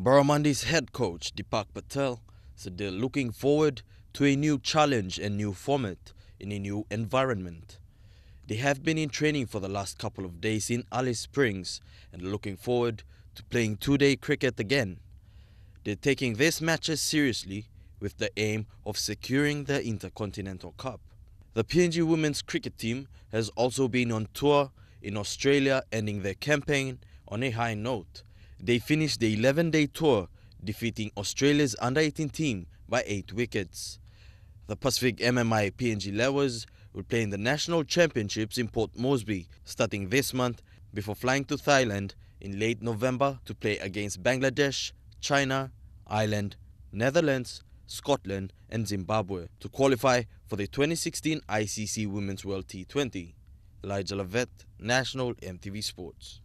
Barramundi's head coach Deepak Patel said they're looking forward to a new challenge and new format in a new environment. They have been in training for the last couple of days in Alice Springs and looking forward to playing two-day cricket again. They're taking these matches seriously with the aim of securing the Intercontinental Cup. The PNG women's cricket team has also been on tour in Australia ending their campaign on a high note they finished the 11-day tour, defeating Australia's under-18 team by 8 wickets. The Pacific MMI PNG Lowers will play in the national championships in Port Moresby starting this month before flying to Thailand in late November to play against Bangladesh, China, Ireland, Netherlands, Scotland and Zimbabwe to qualify for the 2016 ICC Women's World T20. Elijah Lavette, National MTV Sports.